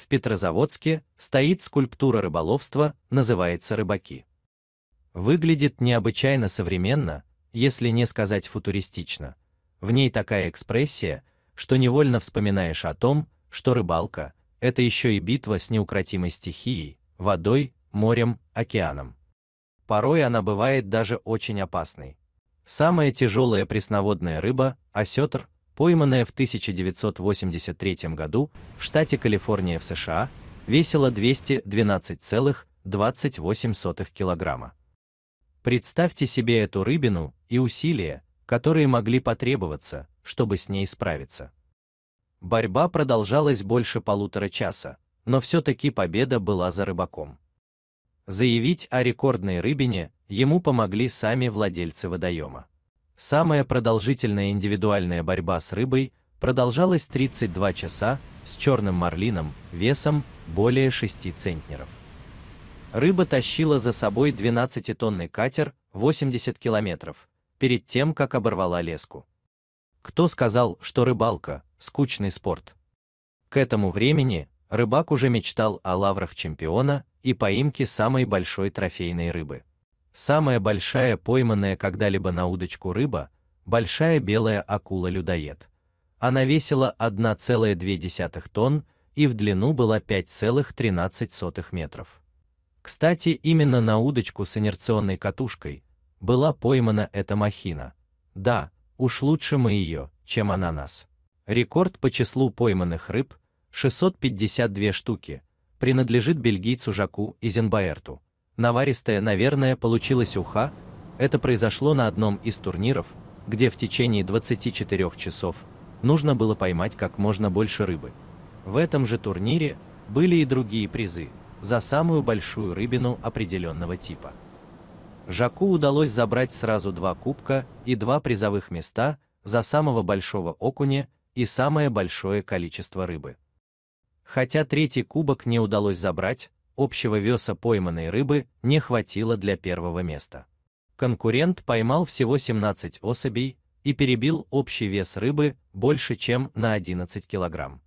В Петрозаводске стоит скульптура рыболовства, называется «Рыбаки». Выглядит необычайно современно, если не сказать футуристично. В ней такая экспрессия, что невольно вспоминаешь о том, что рыбалка – это еще и битва с неукротимой стихией, водой, морем, океаном. Порой она бывает даже очень опасной. Самая тяжелая пресноводная рыба – осетр, пойманная в 1983 году в штате Калифорния в США, весила 212,28 килограмма. Представьте себе эту рыбину и усилия, которые могли потребоваться, чтобы с ней справиться. Борьба продолжалась больше полутора часа, но все-таки победа была за рыбаком. Заявить о рекордной рыбине ему помогли сами владельцы водоема. Самая продолжительная индивидуальная борьба с рыбой продолжалась 32 часа с черным марлином весом более 6 центнеров. Рыба тащила за собой 12-тонный катер 80 километров перед тем, как оборвала леску. Кто сказал, что рыбалка – скучный спорт? К этому времени рыбак уже мечтал о лаврах чемпиона и поимке самой большой трофейной рыбы. Самая большая пойманная когда-либо на удочку рыба – большая белая акула-людоед. Она весила 1,2 тонн и в длину была 5,13 метров. Кстати, именно на удочку с инерционной катушкой была поймана эта махина. Да, уж лучше мы ее, чем она нас. Рекорд по числу пойманных рыб – 652 штуки – принадлежит бельгийцу Жаку Изенбаерту. Наваристая, наверное, получилась уха, это произошло на одном из турниров, где в течение 24 часов нужно было поймать как можно больше рыбы. В этом же турнире были и другие призы за самую большую рыбину определенного типа. Жаку удалось забрать сразу два кубка и два призовых места за самого большого окуня и самое большое количество рыбы. Хотя третий кубок не удалось забрать, общего веса пойманной рыбы не хватило для первого места. Конкурент поймал всего 17 особей и перебил общий вес рыбы больше, чем на 11 килограмм.